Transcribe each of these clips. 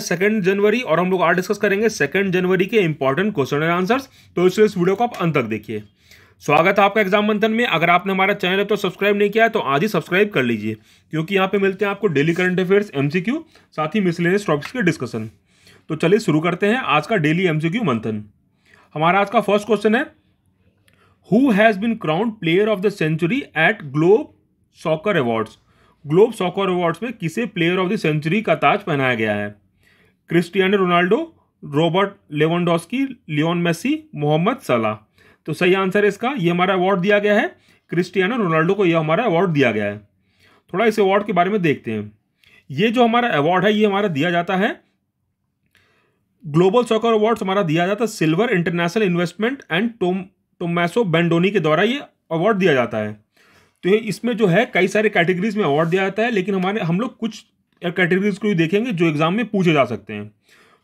second जनवरी और हम लोग आज डिस्कस करेंगे सेकेंड जनवरी के इंपॉर्टेंट क्वेश्चन एंड आंसर्स तो इसलिए इस वीडियो को आप अंत तक देखिए स्वागत है आपका एग्जाम मंथन में अगर आपने हमारा चैनल अब तो सब्सक्राइब नहीं किया है तो आज ही सब्सक्राइब कर लीजिए क्योंकि यहाँ पे मिलते हैं आपको डेली करंट अफेयर्स एमसीक्यू साथ ही मिसलेनियस टॉपिक्स के डिस्कशन तो चलिए शुरू करते हैं आज का डेली एमसीक्यू मंथन हमारा आज का फर्स्ट क्वेश्चन है who has been crowned player of the century at Globe Soccer Awards Globe Soccer Awards में किसे प्लेयर ऑफ द सेंचुरी का ताज पहनाया गया है Cristiano Ronaldo Robert Lewandowski Lionel Messi Mohamed Salah तो सही आंसर है इसका ये हमारा अवार्ड दिया गया है क्रिस्टियानो रोनाल्डो को यह हमारा अवार्ड दिया गया है थोड़ा इस अवार्ड के बारे में देखते हैं ये जो हमारा अवार्ड है ये हमारा दिया जाता है ग्लोबल सॉकर अवार्ड हमारा दिया जाता है Silver International Investment and Tom Tommaso Bendoni के द्वारा ये अवार्ड दिया जाता है तो इसमें जो है कई सारे कैटेगरीज में अवार्ड दिया जाता है लेकिन हमारे हम लोग कुछ या कैटेगरीज को भी देखेंगे जो एग्जाम में पूछे जा सकते हैं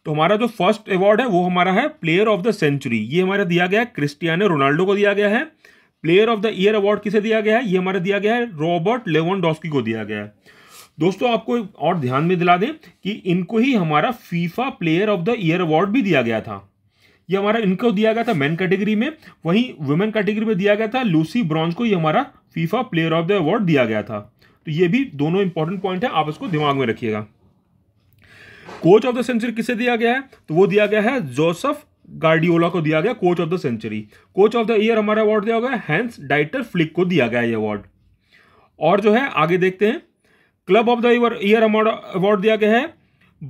तो हमारा जो फर्स्ट अवार्ड है वो हमारा है प्लेयर ऑफ द सेंचुरी ये हमारा दिया गया है क्रिस्टियानो रोनाल्डो को दिया गया है player of the year award किसे दिया गया है ये हमारा दिया गया है रॉबर्ट लेवन को दिया गया है दोस्तों आपको और ध्यान में दिला दें कि इनको ही हमारा FIFA player of the year award भी दिया गया था ये हमारा इनको दिया गया था मैन कैटेगरी में वहीं वुमेन कैटेगरी में दिया गया था लूसी ब्रॉन्ज को ये हमारा FIFA player of the award दिया गया था तो ये भी दोनों इंपॉर्टेंट पॉइंट है आप इसको दिमाग में रखिएगा कोच ऑफ द सेंचुरी किसे दिया गया है तो वो दिया गया है जोसफ गार्डियोला को दिया गया coach of the century coach of the year हमारा अवार्ड दिया गया हैंस डाइटर फ्लिक को दिया गया ये अवार्ड और जो है आगे देखते हैं क्लब ऑफ द ईयर हमारा अवार्ड दिया गया है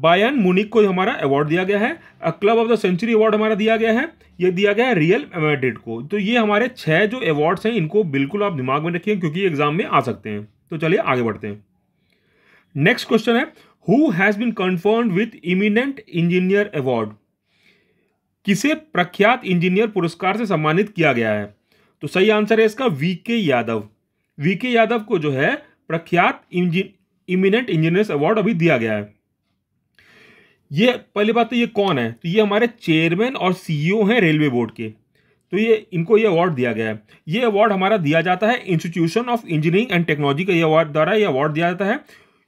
बायन मुनिक को हमारा अवार्ड दिया गया है club of the century award हमारा दिया गया है ये दिया गया है रियल मेड्रिड को तो ये हमारे छह जो अवार्ड्स हैं इनको बिल्कुल आप दिमाग में रखिए क्योंकि एग्जाम में आ सकते हैं तो चलिए आगे बढ़ते हैं नेक्स्ट क्वेश्चन है who has been conferred with eminent engineer award किसे प्रख्यात इंजीनियर पुरस्कार से सम्मानित किया गया है तो सही आंसर है इसका वी के यादव वी के यादव को जो है प्रख्यात इमिनेंट इंजीनियर अवार्ड अभी दिया गया है ये पहली बात तो ये कौन है तो ये हमारे चेयरमैन और सीईओ हैं रेलवे बोर्ड के तो ये इनको ये अवार्ड दिया गया है ये अवार्ड हमारा दिया जाता है Institution of Engineering and Technology का ये अवार्ड द्वारा ये अवार्ड दिया जाता है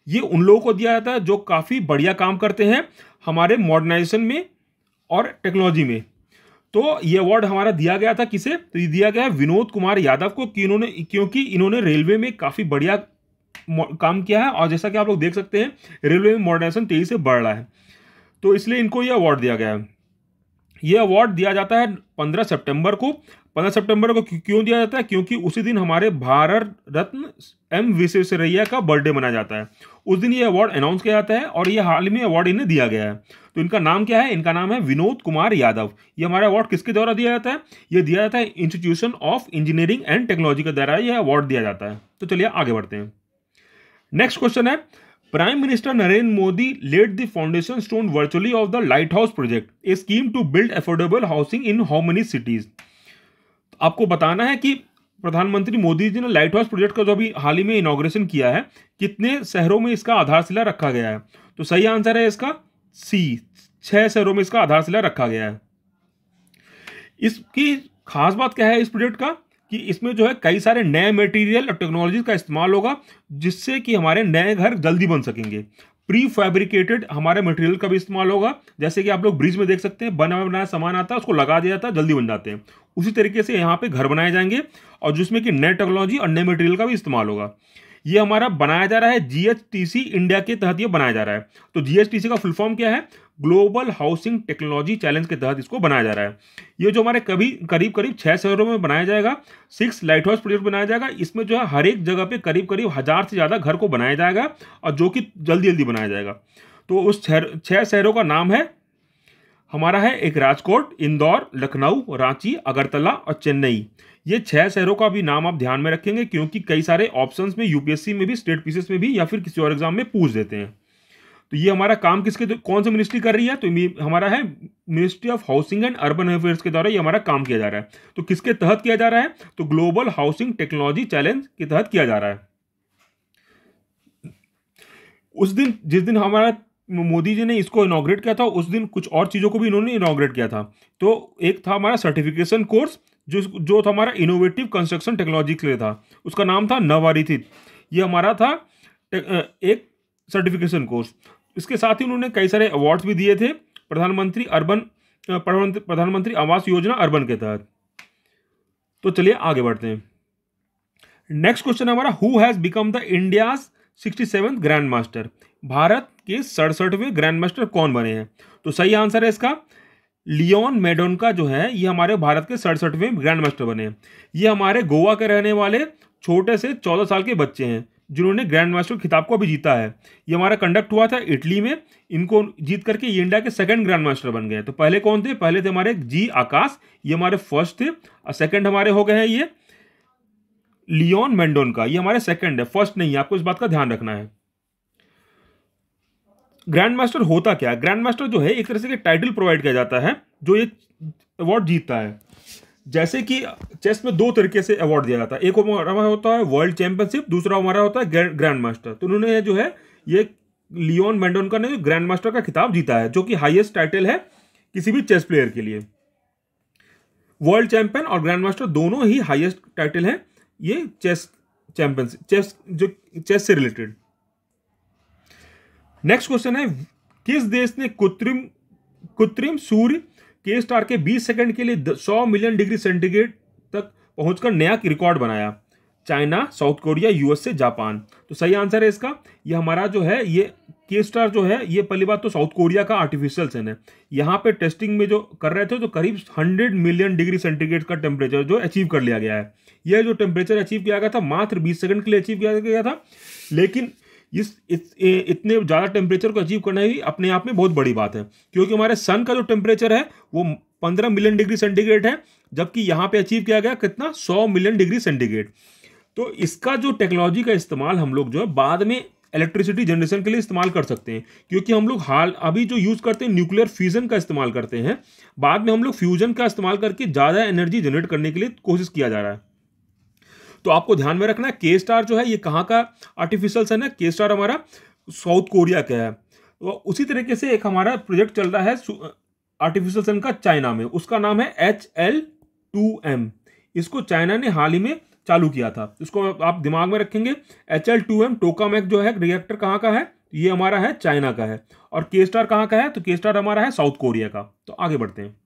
ये उन लोगों को दिया जाता है जो काफ़ी बढ़िया काम करते हैं हमारे मॉडर्नाइजेशन में और टेक्नोलॉजी में तो ये अवार्ड हमारा दिया गया था किसे तो ये दिया गया है विनोद कुमार यादव को कि इन्होंने क्योंकि इन्होंने रेलवे में काफ़ी बढ़िया काम किया है और जैसा कि आप लोग देख सकते हैं रेलवे में मॉडर्नाइजेशन तेज़ी से बढ़ रहा है तो इसलिए इनको ये अवार्ड दिया गया है ये अवार्ड दिया जाता है पंद्रह सितंबर को पंद्रह सितंबर को क्यों दिया जाता है क्योंकि उसी दिन हमारे भारत रत्न एम विश्वेश्वरैया का बर्थडे मनाया जाता है उस दिन ये अवार्ड अनाउंस किया जाता है और ये हाल में अवार्ड इन्हें दिया गया है तो इनका नाम क्या है इनका नाम है विनोद कुमार यादव ये हमारा अवार्ड किसके द्वारा दिया जाता है ये दिया जाता है Institution of Engineering and Technology के द्वारा यह अवार्ड दिया जाता है तो चलिए आगे बढ़ते हैं नेक्स्ट क्वेश्चन है prime minister Narendra Modi laid the foundation stone virtually of the light house project a scheme to build affordable housing in how many cities आपको बताना है कि प्रधानमंत्री मोदी जी ने लाइट हाउस प्रोजेक्ट का जो अभी हाल ही में इनोग्रेशन किया है कितने शहरों में इसका आधारशिला रखा गया है तो सही आंसर है इसका सी छह शहरों में इसका आधारशिला रखा गया है इसकी खास बात क्या है इस प्रोजेक्ट का कि इसमें जो है कई सारे नए मटेरियल और टेक्नोलॉजी का इस्तेमाल होगा जिससे कि हमारे नए घर जल्दी बन सकेंगे प्री फैब्रिकेटेड हमारे मटेरियल का भी इस्तेमाल होगा जैसे कि आप लोग ब्रिज में देख सकते हैं बना बनाया सामान आता है उसको लगा दिया जाता है जल्दी बन जाते हैं उसी तरीके से यहाँ पे घर बनाए जाएंगे और जिसमें कि नए टेक्नोलॉजी और नए मटेरियल का भी इस्तेमाल होगा ये हमारा बनाया जा रहा है जीएचटीसी इंडिया के तहत ये बनाया जा रहा है तो जीएचटीसी का फुल फॉर्म क्या है ग्लोबल हाउसिंग टेक्नोलॉजी चैलेंज के तहत इसको बनाया जा रहा है ये जो हमारे कभी करीब करीब छः शहरों में बनाया जाएगा सिक्स लाइट हाउस प्रोजेक्ट बनाया जाएगा इसमें जो है हर एक जगह पे करीब करीब हज़ार से ज़्यादा घर को बनाया जाएगा और जो कि जल्दी जल्दी बनाया जाएगा तो उस छः शहरों का नाम है हमारा है एक राजकोट इंदौर लखनऊ रांची अगरतला और चेन्नई ये छह शहरों का भी नाम आप ध्यान में रखेंगे क्योंकि कई सारे ऑप्शंस में यूपीएससी में भी स्टेट पीसीएस में भी या फिर किसी और एग्जाम में पूछ देते हैं तो ये हमारा काम किसके तो, कौन सी मिनिस्ट्री कर रही है तो हमारा है ministry of housing and urban affairs के द्वारा ये हमारा काम किया जा रहा है तो किसके तहत किया जा रहा है तो ग्लोबल हाउसिंग टेक्नोलॉजी चैलेंज के तहत किया जा रहा है उस दिन जिस दिन हमारा मोदी जी ने इसको इनाग्रेट किया था उस दिन कुछ और चीज़ों को भी इन्होंने इनाग्रेट किया था तो एक था हमारा सर्टिफिकेशन कोर्स जो जो था हमारा इनोवेटिव कंस्ट्रक्शन टेक्नोलॉजी के लिए था उसका नाम था नवारिथित ये हमारा था एक सर्टिफिकेशन कोर्स इसके साथ ही उन्होंने कई सारे अवार्ड्स भी दिए थे प्रधानमंत्री अर्बन प्रधानमंत्री आवास योजना अर्बन के तहत तो चलिए आगे बढ़ते हैं नेक्स्ट क्वेश्चन हमारा who has become the India sixty seven grand master Bharat के सड़सठवें ग्रैंड मास्टर कौन बने हैं तो सही आंसर है इसका लियोन मेडोनका जो है ये हमारे भारत के सड़सठवें ग्रैंड मास्टर बने हैं ये हमारे गोवा के रहने वाले छोटे से चौदह साल के बच्चे हैं जिन्होंने ग्रैंड मास्टर खिताब को अभी जीता है ये हमारा कंडक्ट हुआ था इटली में इनको जीत करके ये इंडिया के सेकंड ग्रैंड मास्टर बन गए तो पहले कौन थे पहले थे हमारे जी आकाश ये हमारे फर्स्ट थे और सेकंड हमारे हो गए हैं ये लियोन मेंडोन का ये हमारे सेकंड है फर्स्ट नहीं है आपको इस बात का ध्यान रखना है ग्रैंड मास्टर होता क्या है ग्रैंड मास्टर जो है एक तरह से टाइटल प्रोवाइड किया जाता है जो ये अवार्ड जीतता है जैसे कि चेस में दो तरीके से अवार्ड दिया जाता है एक हमारा होता है वर्ल्ड चैंपियनशिप दूसरा हमारा होता है ग्रैंड मास्टर तो उन्होंने जो है ये लियोन मेंडोनकर ने ग्रैंड मास्टर का खिताब जीता है जो कि हाईएस्ट टाइटल है किसी भी चेस प्लेयर के लिए वर्ल्ड चैंपियन और ग्रैंड मास्टर दोनों ही हाईएस्ट टाइटल हैं ये चेस चैंपियनशिप चेस जो चेस से रिलेटेड नेक्स्ट क्वेश्चन है किस देश ने कृत्रिम कृत्रिम सूर्य के स्टार के 20 सेकंड के लिए 100 मिलियन डिग्री सेंटीग्रेड तक पहुंचकर नया रिकॉर्ड बनाया China South Korea USA Japan तो सही आंसर है इसका ये हमारा जो है ये के स्टार जो है ये पहली बात तो साउथ कोरिया का आर्टिफिशियल सन है यहाँ पे टेस्टिंग में जो कर रहे थे तो करीब 100 मिलियन डिग्री सेंटीग्रेड का टेम्परेचर जो अचीव कर लिया गया है यह जो टेम्परेचर अचीव किया गया था मात्र 20 सेकंड के लिए अचीव किया गया था लेकिन इस, इतने ज़्यादा टेम्परेचर को अचीव करना ही अपने आप में बहुत बड़ी बात है क्योंकि हमारे सन का जो टेम्परेचर है वो पंद्रह मिलियन डिग्री सेंटीग्रेड है जबकि यहाँ पे अचीव किया गया कितना सौ मिलियन डिग्री सेंटीग्रेड तो इसका जो टेक्नोलॉजी का इस्तेमाल हम लोग जो है बाद में इलेक्ट्रिसिटी जनरेशन के लिए इस्तेमाल कर सकते हैं क्योंकि हम लोग हाल अभी जो यूज़ करते हैं न्यूक्लियर फ्यूज़न का इस्तेमाल करते हैं बाद में हम लोग फ्यूज़न का इस्तेमाल करके ज़्यादा एनर्जी जनरेट करने के लिए कोशिश किया जा रहा है तो आपको ध्यान में रखना है के स्टार जो है ये कहाँ का आर्टिफिशियल सन है के स्टार हमारा साउथ कोरिया का है तो उसी तरीके से एक हमारा प्रोजेक्ट चल रहा है आर्टिफिशियल सन का चाइना में उसका नाम है एच एल टू एम इसको चाइना ने हाल ही में चालू किया था इसको आप दिमाग में रखेंगे H L two M tokamak जो है रिएक्टर कहाँ का है ये हमारा है चाइना का है और के स्टार कहाँ का है तो के स्टार हमारा है साउथ कोरिया का तो आगे बढ़ते हैं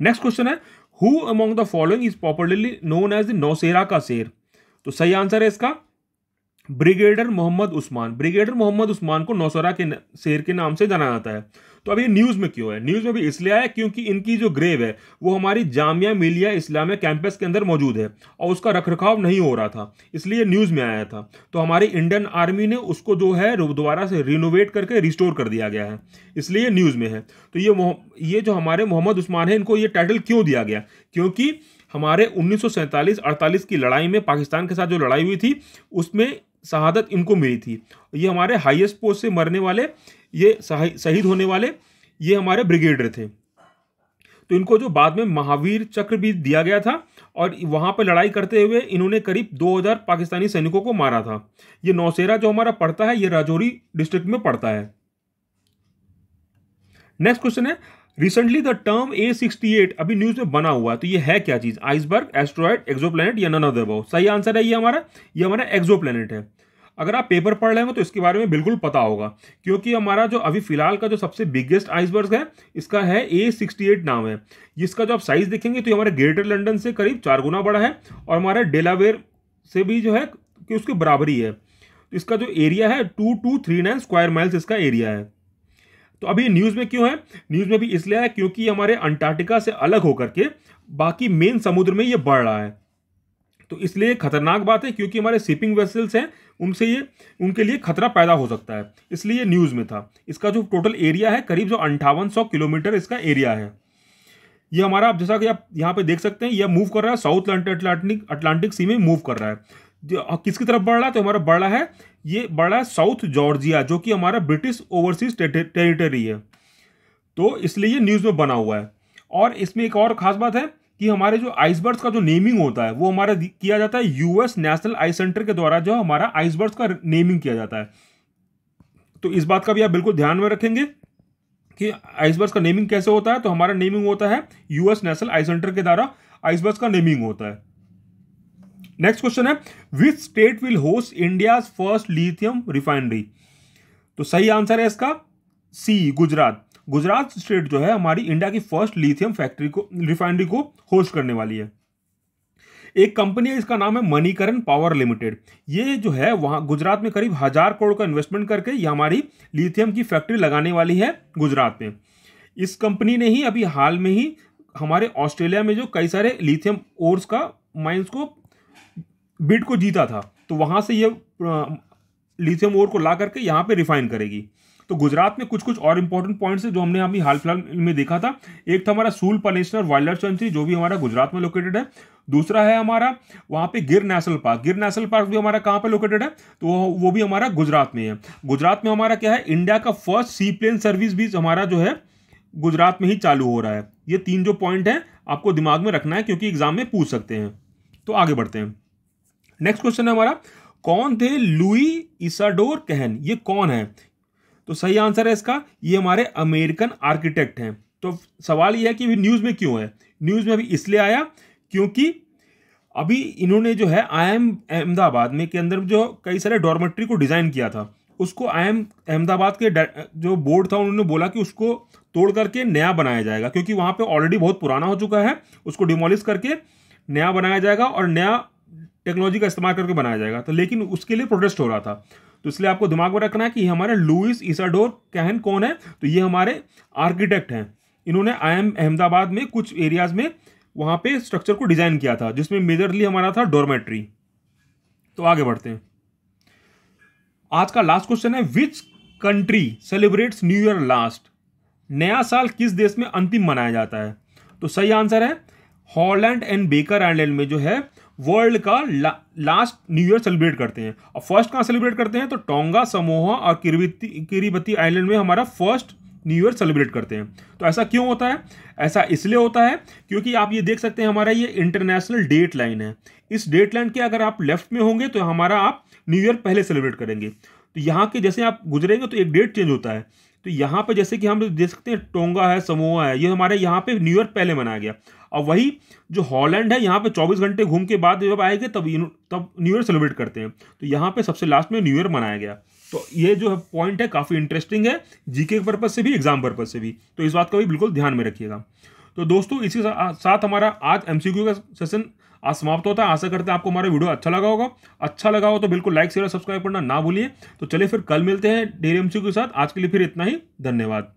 नेक्स्ट क्वेश्चन है who among the following is popularly known as the Naushera का शेर तो सही आंसर है इसका ब्रिगेडियर मोहम्मद उस्मान ब्रिगेडियर मोहम्मद उस्मान को नौसेरा के शेर के नाम से जाना जाता है तो अब ये न्यूज़ में क्यों है न्यूज़ में भी इसलिए आया क्योंकि इनकी जो ग्रेव है वो हमारी जामिया मिलिया इस्लामिया कैंपस के अंदर मौजूद है और उसका रख रखाव नहीं हो रहा था इसलिए न्यूज़ में आया था तो हमारी इंडियन आर्मी ने उसको जो है दोबारा से रिनोवेट करके रिस्टोर कर दिया गया है इसलिए न्यूज़ में है तो ये ये जो हमारे मोहम्मद उस्मान है इनको ये टाइटल क्यों दिया गया क्योंकि हमारे 1947-48 की लड़ाई में पाकिस्तान के साथ जो लड़ाई हुई थी उसमें शहादत इनको मिली थी ये हमारे हाईएस्ट पोस्ट से मरने वाले ये शहीद होने वाले ये हमारे ब्रिगेडियर थे तो इनको जो बाद में महावीर चक्र भी दिया गया था और वहाँ पर लड़ाई करते हुए इन्होंने करीब 2000 पाकिस्तानी सैनिकों को मारा था ये नौसेरा जो हमारा पड़ता है ये राजौरी डिस्ट्रिक्ट में पड़ता है नेक्स्ट क्वेश्चन है recently the term A sixty eight अभी न्यूज में बना हुआ है तो ये है क्या चीज आइसबर्ग एस्ट्रॉयड एक्जो या नन अदर सही आंसर है ये हमारा ये हमारा एक्जो है अगर आप पेपर पढ़ रहे हो तो इसके बारे में बिल्कुल पता होगा क्योंकि हमारा जो अभी फिलहाल का जो सबसे बिगेस्ट आइसबर्ग है इसका है ए सिक्सटी एट नाम है जिसका जो आप साइज देखेंगे तो हमारे ग्रेटर लंडन से करीब चार गुना बड़ा है और हमारे डेलावेयर से भी जो है कि उसके बराबरी है तो इसका जो एरिया है two two three nine square miles इसका एरिया है तो अभी न्यूज़ में क्यों है न्यूज़ में भी इसलिए है क्योंकि हमारे अंटार्कटिका से अलग होकर के बाकी मेन समुद्र में ये बढ़ रहा है तो इसलिए खतरनाक बात है क्योंकि हमारे शिपिंग वेसल्स हैं उनसे ये उनके लिए खतरा पैदा हो सकता है इसलिए न्यूज़ में था इसका जो टोटल एरिया है करीब जो अंठावन किलोमीटर इसका एरिया है ये हमारा आप जैसा कि आप यहाँ पे देख सकते हैं यह मूव कर रहा है साउथ अटलांटिक अटलांटिक सी में मूव कर रहा है हाँ, किसकी तरफ बढ़ रहा है तो हमारा बढ़ रहा है ये बढ़ रहा है साउथ जॉर्जिया जो कि हमारा ब्रिटिश ओवरसीज टेरिटरी है तो इसलिए ये न्यूज़ में बना हुआ है और इसमें एक और ख़ास बात है कि हमारे जो आइसबर्ग का जो नेमिंग होता है वो हमारा किया जाता है यूएस नेशनल आइस सेंटर के द्वारा जो हमारा आइसबर्ग का नेमिंग किया जाता है तो इस बात का भी आप बिल्कुल ध्यान में रखेंगे कि आइसबर्ग का नेमिंग कैसे होता है तो हमारा नेमिंग होता है यूएस नेशनल आइस सेंटर के द्वारा आइसबर्ग का नेमिंग होता है नेक्स्ट क्वेश्चन है which state will host India first lithium refinery तो सही आंसर है इसका सी गुजरात गुजरात स्टेट जो है हमारी इंडिया की फर्स्ट लिथियम फैक्ट्री को रिफाइनरी को होस्ट करने वाली है एक कंपनी है इसका नाम है मणिकरण पावर लिमिटेड ये जो है वहाँ गुजरात में करीब हजार करोड़ का इन्वेस्टमेंट करके ये हमारी लिथियम की फैक्ट्री लगाने वाली है गुजरात में इस कंपनी ने ही अभी हाल में ही हमारे ऑस्ट्रेलिया में जो कई सारे लिथियम ओर्स का माइंस को बिड को जीता था तो वहाँ से ये लिथियम ओर को ला करके यहाँ पे रिफाइन करेगी तो गुजरात में कुछ कुछ और इंपॉर्टेंट पॉइंट्स हैं जो हमने अभी हाल फिलहाल में देखा था एक था हमारा सूल पनेशनर वाइल्ड लाइफ सेंचुरी जो भी हमारा गुजरात में लोकेटेड है दूसरा है हमारा वहाँ पे Gir national park Gir national park भी हमारा कहाँ पे लोकेटेड है तो वो वो भी हमारा गुजरात में है गुजरात में हमारा क्या है इंडिया का फर्स्ट सी प्लेन सर्विस भी हमारा जो है गुजरात में ही चालू हो रहा है ये तीन जो पॉइंट हैं आपको दिमाग में रखना है क्योंकि एग्जाम में पूछ सकते हैं तो आगे बढ़ते हैं नेक्स्ट क्वेश्चन है हमारा कौन थे लुई इसाडोर कहन ये कौन है तो सही आंसर है इसका ये हमारे अमेरिकन आर्किटेक्ट हैं तो सवाल यह है कि न्यूज़ में क्यों है न्यूज़ में अभी इसलिए आया क्योंकि अभी इन्होंने जो है आई एम अहमदाबाद में के अंदर जो कई सारे डॉर्मेट्री को डिज़ाइन किया था उसको आई एम अहमदाबाद के जो बोर्ड था उन्होंने बोला कि उसको तोड़ करके नया बनाया जाएगा क्योंकि वहाँ पे ऑलरेडी बहुत पुराना हो चुका है उसको डिमोलिश करके नया बनाया जाएगा और नया टेक्नोलॉजी का इस्तेमाल करके बनाया जाएगा तो लेकिन उसके लिए प्रोटेस्ट हो रहा था तो इसलिए आपको दिमाग में रखना है कि हमारे लुइस इसाडोर कहन कौन है तो ये हमारे आर्किटेक्ट हैं इन्होंने आई एम अहमदाबाद में कुछ एरियाज में वहाँ पे स्ट्रक्चर को डिज़ाइन किया था जिसमें मेजरली हमारा था डोरमेट्री तो आगे बढ़ते हैं आज का लास्ट क्वेश्चन है which country celebrates new year last नया साल किस देश में अंतिम मनाया जाता है तो सही आंसर है हॉलैंड एंड बेकर आइलैंड में जो है वर्ल्ड का ला, लास्ट न्यू ईयर सेलिब्रेट करते हैं और फर्स्ट कहाँ सेलिब्रेट करते हैं तो टोंगा समोहा और किरबती किरीबती आइलैंड में हमारा फर्स्ट न्यू ईयर सेलिब्रेट करते हैं तो ऐसा क्यों होता है ऐसा इसलिए होता है क्योंकि आप ये देख सकते हैं हमारा ये इंटरनेशनल डेट लाइन है इस डेट लाइन के अगर आप लेफ्ट में होंगे तो हमारा आप न्यू ईयर पहले सेलिब्रेट करेंगे तो यहाँ के जैसे आप गुजरेंगे तो एक डेट चेंज होता है तो यहाँ पर जैसे कि हम देख सकते हैं टोंगा है समोआ है ये हमारे यहाँ पे न्यूयॉर्क पहले मनाया गया और वही जो हॉलैंड है यहाँ पे 24 घंटे घूम के बाद जब आएंगे तब तब न्यू ईयर सेलिब्रेट करते हैं तो यहाँ पे सबसे लास्ट में न्यू ईयर मनाया गया तो ये जो है पॉइंट है काफ़ी इंटरेस्टिंग है जीके के पर्पज़ से भी एग्जाम पर्पज़ से भी तो इस बात का भी बिल्कुल ध्यान में रखिएगा तो दोस्तों इसी साथ हमारा आज एम का सेशन आज समाप्त होता है आशा करते हैं आपको हमारा वीडियो अच्छा लगा होगा अच्छा लगा हो तो बिल्कुल लाइक शेयर और सब्सक्राइब करना ना भूलिए तो चलिए फिर कल मिलते हैं डेरी के साथ आज के लिए फिर इतना ही धन्यवाद